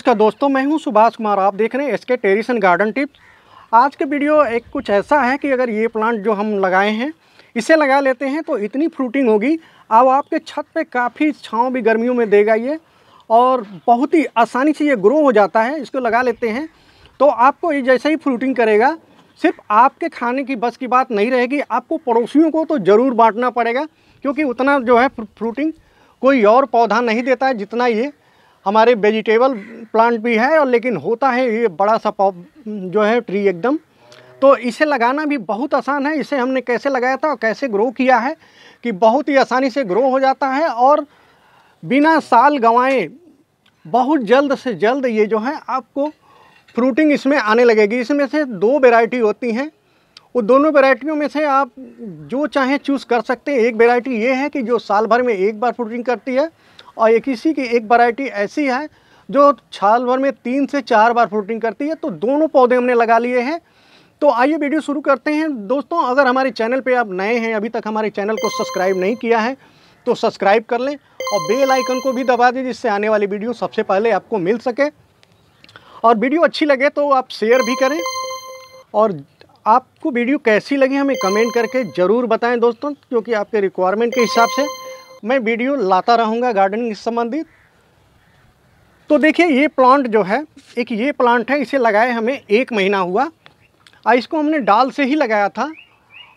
नमस्कार दोस्तों मैं हूं सुभाष कुमार आप देख रहे हैं एस के टेरिसन गार्डन टिप्स आज के वीडियो एक कुछ ऐसा है कि अगर ये प्लांट जो हम लगाए हैं इसे लगा लेते हैं तो इतनी फ्रूटिंग होगी अब आपके छत पे काफ़ी छाँव भी गर्मियों में देगा ये और बहुत ही आसानी से ये ग्रो हो जाता है इसको लगा लेते हैं तो आपको ये जैसे ही फ्रूटिंग करेगा सिर्फ आपके खाने की बस की बात नहीं रहेगी आपको पड़ोसियों को तो ज़रूर बांटना पड़ेगा क्योंकि उतना जो है फ्रूटिंग कोई और पौधा नहीं देता है जितना ये हमारे वेजिटेबल प्लांट भी है और लेकिन होता है ये बड़ा सा जो है ट्री एकदम तो इसे लगाना भी बहुत आसान है इसे हमने कैसे लगाया था और कैसे ग्रो किया है कि बहुत ही आसानी से ग्रो हो जाता है और बिना साल गंवाए बहुत जल्द से जल्द ये जो है आपको फ्रूटिंग इसमें आने लगेगी इसमें से दो वेराइटी होती हैं वो दोनों वेराइटियों में से आप जो चाहें चूज़ कर सकते हैं एक वेराइटी ये है कि जो साल भर में एक बार फ्रूटिंग करती है और एक इसी की एक वेराइटी ऐसी है जो साल भर में तीन से चार बार फ्रूटिंग करती है तो दोनों पौधे हमने लगा लिए हैं तो आइए वीडियो शुरू करते हैं दोस्तों अगर हमारे चैनल पर आप नए हैं अभी तक हमारे चैनल को सब्सक्राइब नहीं किया है तो सब्सक्राइब कर लें और बेल आइकन को भी दबा दें जिससे आने वाली वीडियो सबसे पहले आपको मिल सके और वीडियो अच्छी लगे तो आप शेयर भी करें और आपको वीडियो कैसी लगी हमें कमेंट करके ज़रूर बताएं दोस्तों क्योंकि आपके रिक्वायरमेंट के हिसाब से मैं वीडियो लाता रहूँगा गार्डनिंग संबंधित तो देखिए ये प्लांट जो है एक ये प्लांट है इसे लगाए हमें एक महीना हुआ और इसको हमने डाल से ही लगाया था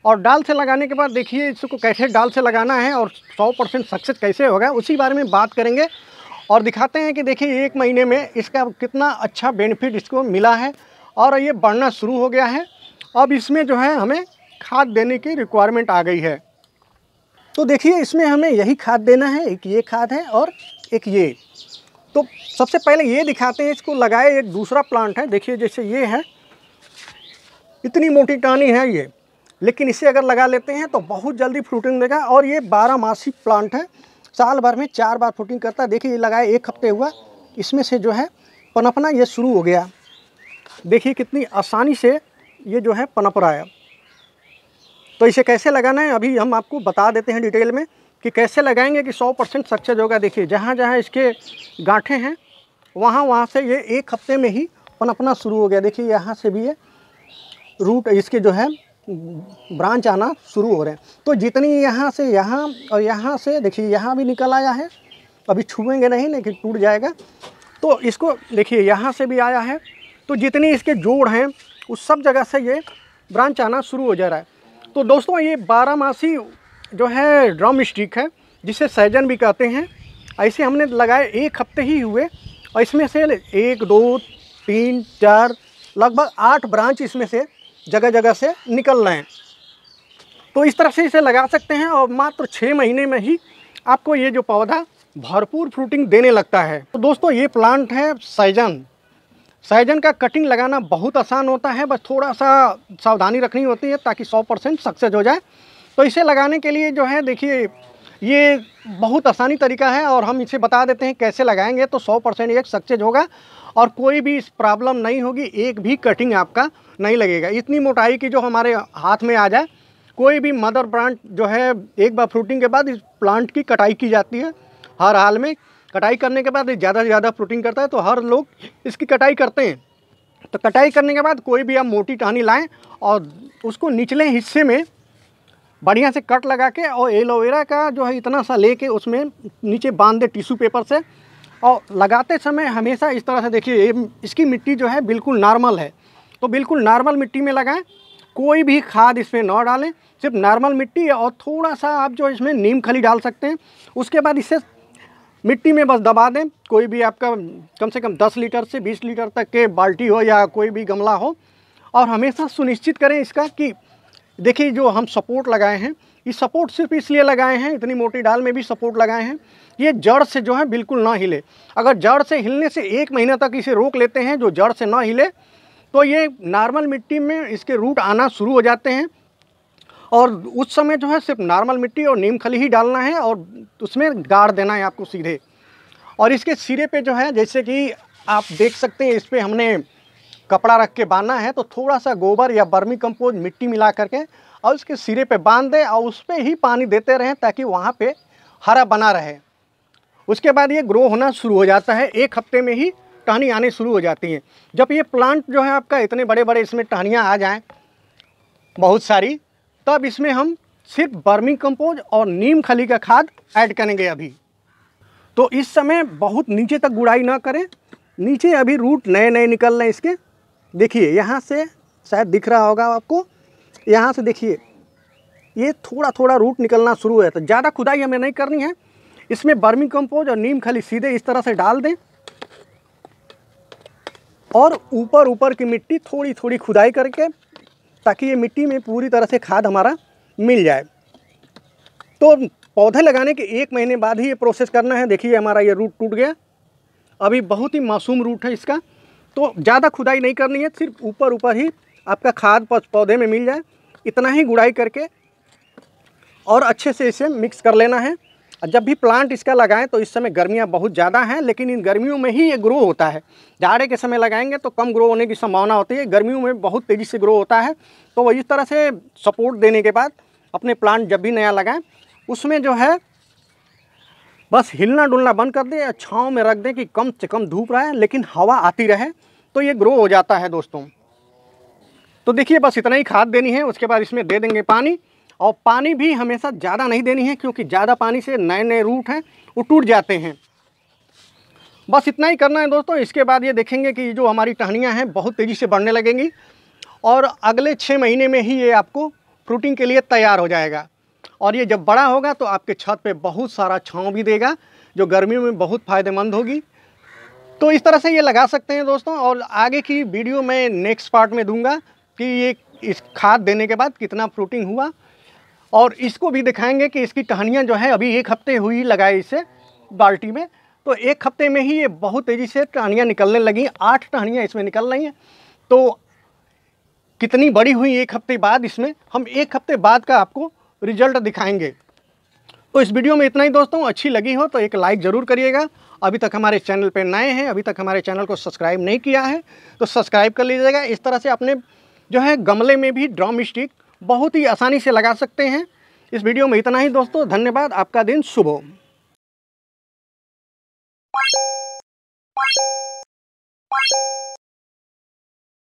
और डाल से लगाने के बाद देखिए इसको कैसे डाल से लगाना है और 100 परसेंट सक्सेस कैसे होगा उसी बारे में बात करेंगे और दिखाते हैं कि देखिए एक महीने में इसका कितना अच्छा बेनिफिट इसको मिला है और ये बढ़ना शुरू हो गया है अब इसमें जो है हमें खाद देने की रिक्वायरमेंट आ गई है तो देखिए इसमें हमें यही खाद देना है एक ये खाद है और एक ये तो सबसे पहले ये दिखाते हैं इसको लगाए एक दूसरा प्लांट है देखिए जैसे ये है इतनी मोटी टानी है ये लेकिन इसे अगर लगा लेते हैं तो बहुत जल्दी फ्रूटिंग देगा और ये बारह मासिक प्लांट है साल भर में चार बार फ्रूटिंग करता है देखिए ये लगाए एक हफ्ते हुआ इसमें से जो है पनपना ये शुरू हो गया देखिए कितनी आसानी से ये जो है पनप रहा है तो इसे कैसे लगाना है अभी हम आपको बता देते हैं डिटेल में कि कैसे लगाएंगे कि 100 परसेंट सक्सेस होगा देखिए जहाँ जहाँ इसके गांठे हैं वहाँ वहाँ से ये एक हफ्ते में ही पनपना शुरू हो गया देखिए यहाँ से भी ये रूट इसके जो है ब्रांच आना शुरू हो रहे हैं तो जितनी यहाँ से यहाँ और यहाँ से देखिए यहाँ भी निकल आया है अभी छुएंगे नहीं लेकिन टूट जाएगा तो इसको देखिए यहाँ से भी आया है तो जितनी इसके जोड़ हैं उस सब जगह से ये ब्रांच आना शुरू हो जा रहा है तो दोस्तों ये बारह मासी जो है ड्रम स्टिक है जिसे सहजन भी कहते हैं ऐसे हमने लगाए एक हफ्ते ही हुए और इसमें से एक दो तीन चार लगभग आठ ब्रांच इसमें से जगह जगह से निकल रहे हैं तो इस तरह से इसे लगा सकते हैं और मात्र छः महीने में ही आपको ये जो पौधा भरपूर फ्रूटिंग देने लगता है तो दोस्तों ये प्लांट है सैजन साइजन का कटिंग लगाना बहुत आसान होता है बस थोड़ा सा सावधानी रखनी होती है ताकि 100 परसेंट सक्सेस हो जाए तो इसे लगाने के लिए जो है देखिए ये बहुत आसानी तरीका है और हम इसे बता देते हैं कैसे लगाएंगे तो 100 परसेंट एक सक्सेज होगा और कोई भी इस प्रॉब्लम नहीं होगी एक भी कटिंग आपका नहीं लगेगा इतनी मोटाई की जो हमारे हाथ में आ जाए कोई भी मदर प्लांट जो है एक बार फ्रूटिंग के बाद इस प्लांट की कटाई की जाती है हर हाल में कटाई करने के बाद ज़्यादा से ज़्यादा प्रोटीन करता है तो हर लोग इसकी कटाई करते हैं तो कटाई करने के बाद कोई भी आप मोटी टहनी लाएँ और उसको निचले हिस्से में बढ़िया से कट लगा के और एलोवेरा का जो है इतना सा लेके उसमें नीचे बांध दे टिश्यू पेपर से और लगाते समय हमेशा इस तरह से देखिए इसकी मिट्टी जो है बिल्कुल नॉर्मल है तो बिल्कुल नॉर्मल मिट्टी में लगाएं कोई भी खाद इसमें ना डालें सिर्फ नॉर्मल मिट्टी और थोड़ा सा आप जो इसमें नीम खली डाल सकते हैं उसके बाद इसे मिट्टी में बस दबा दें कोई भी आपका कम से कम 10 लीटर से 20 लीटर तक के बाल्टी हो या कोई भी गमला हो और हमेशा सुनिश्चित करें इसका कि देखिए जो हम सपोर्ट लगाए हैं ये सपोर्ट सिर्फ इसलिए लगाए हैं इतनी मोटी डाल में भी सपोर्ट लगाए हैं ये जड़ से जो है बिल्कुल ना हिले अगर जड़ से हिलने से एक महीना तक इसे रोक लेते हैं जो जड़ से ना हिले तो ये नॉर्मल मिट्टी में इसके रूट आना शुरू हो जाते हैं और उस समय जो है सिर्फ नॉर्मल मिट्टी और नीम खली ही डालना है और उसमें गाड़ देना है आपको सीधे और इसके सिरे पे जो है जैसे कि आप देख सकते हैं इस पर हमने कपड़ा रख के बांधना है तो थोड़ा सा गोबर या बर्मी कंपोज मिट्टी मिला करके और उसके सिरे पे बांध दें और उस पर ही पानी देते रहें ताकि वहाँ पे हरा बना रहे उसके बाद ये ग्रो होना शुरू हो जाता है एक हफ्ते में ही टहनी आने शुरू हो जाती हैं जब ये प्लांट जो है आपका इतने बड़े बड़े इसमें टहनियाँ आ जाएँ बहुत सारी तब इसमें हम सिर्फ बर्मी कंपोज और नीम खली का खाद ऐड करेंगे अभी तो इस समय बहुत नीचे तक गुड़ाई ना करें नीचे अभी रूट नए नए निकल रहे हैं इसके देखिए यहाँ से शायद दिख रहा होगा आपको यहाँ से देखिए ये थोड़ा थोड़ा रूट निकलना शुरू है तो ज़्यादा खुदाई हमें नहीं करनी है इसमें बर्मी कंपोज और नीम खली सीधे इस तरह से डाल दें और ऊपर ऊपर की मिट्टी थोड़ी थोड़ी खुदाई करके ताकि ये मिट्टी में पूरी तरह से खाद हमारा मिल जाए तो पौधे लगाने के एक महीने बाद ही ये प्रोसेस करना है देखिए हमारा ये रूट टूट गया अभी बहुत ही मासूम रूट है इसका तो ज़्यादा खुदाई नहीं करनी है सिर्फ ऊपर ऊपर ही आपका खाद पौधे में मिल जाए इतना ही गुड़ाई करके और अच्छे से इसे मिक्स कर लेना है जब भी प्लांट इसका लगाएं तो इस समय गर्मियाँ बहुत ज़्यादा हैं लेकिन इन गर्मियों में ही ये ग्रो होता है जाड़े के समय लगाएंगे तो कम ग्रो होने की संभावना होती है गर्मियों में बहुत तेज़ी से ग्रो होता है तो इस तरह से सपोर्ट देने के बाद अपने प्लांट जब भी नया लगाएं उसमें जो है बस हिलना डुलना बंद कर दें या छाँव में रख दें कि कम से कम धूप रहे लेकिन हवा आती रहे तो ये ग्रो हो जाता है दोस्तों तो देखिए बस इतना ही खाद देनी है उसके बाद इसमें दे देंगे पानी और पानी भी हमेशा ज़्यादा नहीं देनी है क्योंकि ज़्यादा पानी से नए नए रूट हैं वो टूट जाते हैं बस इतना ही करना है दोस्तों इसके बाद ये देखेंगे कि जो हमारी टहनियाँ हैं बहुत तेज़ी से बढ़ने लगेंगी और अगले छः महीने में ही ये आपको फ्रूटिंग के लिए तैयार हो जाएगा और ये जब बड़ा होगा तो आपके छत पे बहुत सारा छाँव भी देगा जो गर्मियों में बहुत फ़ायदेमंद होगी तो इस तरह से ये लगा सकते हैं दोस्तों और आगे की वीडियो मैं नेक्स्ट पार्ट में दूंगा कि ये इस खाद देने के बाद कितना फ्रूटिंग हुआ और इसको भी दिखाएंगे कि इसकी टहनियाँ जो है अभी एक हफ्ते हुई लगाए इसे बाल्टी में तो एक हफ्ते में ही ये बहुत तेज़ी से टहनियाँ निकलने लगी आठ टहनियाँ इसमें निकल रही हैं तो कितनी बड़ी हुई एक हफ्ते बाद इसमें हम एक हफ्ते बाद का आपको रिजल्ट दिखाएंगे तो इस वीडियो में इतना ही दोस्तों अच्छी लगी हो तो एक लाइक ज़रूर करिएगा अभी तक हमारे चैनल पर नए हैं अभी तक हमारे चैनल को सब्सक्राइब नहीं किया है तो सब्सक्राइब कर लीजिएगा इस तरह से अपने जो है गमले में भी ड्रॉम स्टिक बहुत ही आसानी से लगा सकते हैं इस वीडियो में इतना ही दोस्तों धन्यवाद आपका दिन शुभ हो